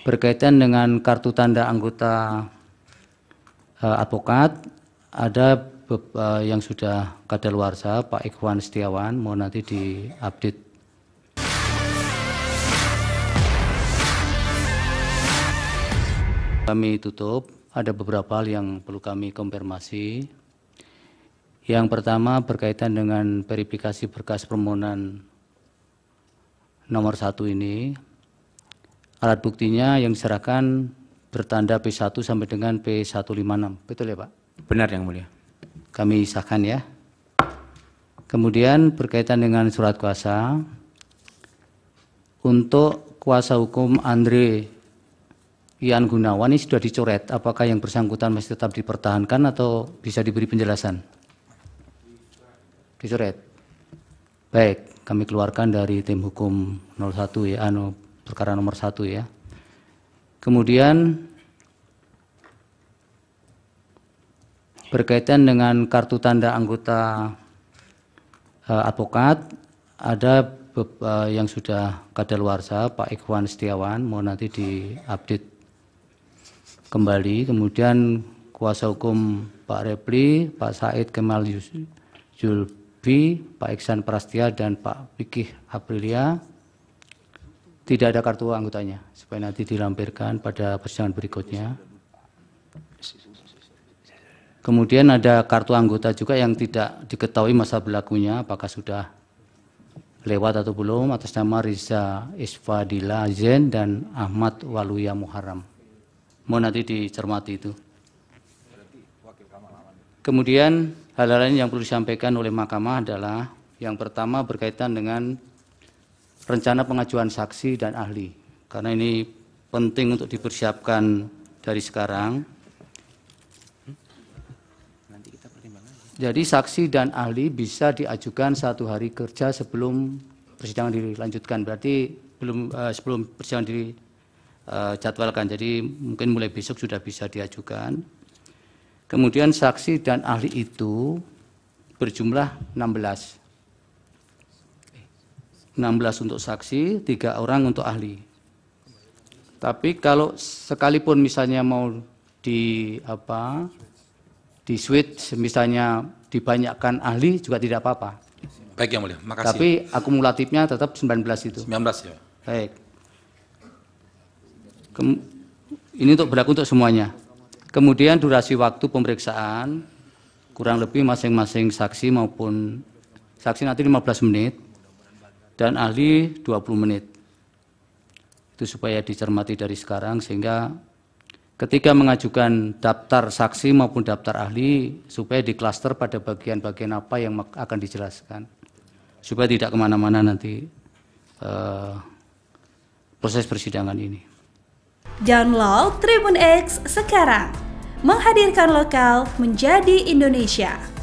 berkaitan dengan kartu tanda anggota uh, advokat ada uh, yang sudah kadaluarsa Pak Ikhwan Setiawan mau nanti di-update kami tutup ada beberapa hal yang perlu kami konfirmasi yang pertama berkaitan dengan verifikasi berkas permohonan nomor satu ini Alat buktinya yang diserahkan bertanda P1 sampai dengan P156. Betul ya Pak? Benar yang mulia. Kami sahkan ya. Kemudian berkaitan dengan surat kuasa, untuk kuasa hukum Andre Ian Gunawan ini sudah dicoret, apakah yang bersangkutan masih tetap dipertahankan atau bisa diberi penjelasan? Dicoret. Baik, kami keluarkan dari tim hukum 01 ya, anu perkara nomor satu ya. Kemudian berkaitan dengan kartu tanda anggota eh, advokat ada eh, yang sudah kadaluarsa Pak Ikhwan Setiawan mau nanti diupdate kembali kemudian kuasa hukum Pak Repli, Pak Said Kemal Yusuf Julbi, Pak Iksan Prastia dan Pak Pikih Aprilia tidak ada kartu anggotanya, supaya nanti dilampirkan pada persidangan berikutnya. Kemudian ada kartu anggota juga yang tidak diketahui masa berlakunya, apakah sudah lewat atau belum, atas nama Riza Isfadila Zen dan Ahmad Waluya Muharram. Mau nanti dicermati itu. Kemudian hal-hal lain yang perlu disampaikan oleh mahkamah adalah yang pertama berkaitan dengan rencana pengajuan saksi dan ahli. Karena ini penting untuk dipersiapkan dari sekarang. Jadi saksi dan ahli bisa diajukan satu hari kerja sebelum persidangan dilanjutkan. Berarti belum uh, sebelum persidangan dijadwalkan. Eh, uh, Jadi mungkin mulai besok sudah bisa diajukan. Kemudian saksi dan ahli itu berjumlah 16. 16 untuk saksi, tiga orang untuk ahli. Tapi kalau sekalipun misalnya mau di apa di switch misalnya dibanyakkan ahli juga tidak apa-apa. Baik yang mulia, makasih. Tapi akumulatifnya tetap 19 itu. 19 ya. Baik. Kem, ini untuk berlaku untuk semuanya. Kemudian durasi waktu pemeriksaan kurang lebih masing-masing saksi maupun saksi nanti 15 menit dan ahli 20 menit. Itu supaya dicermati dari sekarang sehingga ketika mengajukan daftar saksi maupun daftar ahli supaya diklaster pada bagian-bagian apa yang akan dijelaskan supaya tidak kemana-mana nanti uh, proses persidangan ini. Download Tribun X sekarang menghadirkan lokal menjadi Indonesia.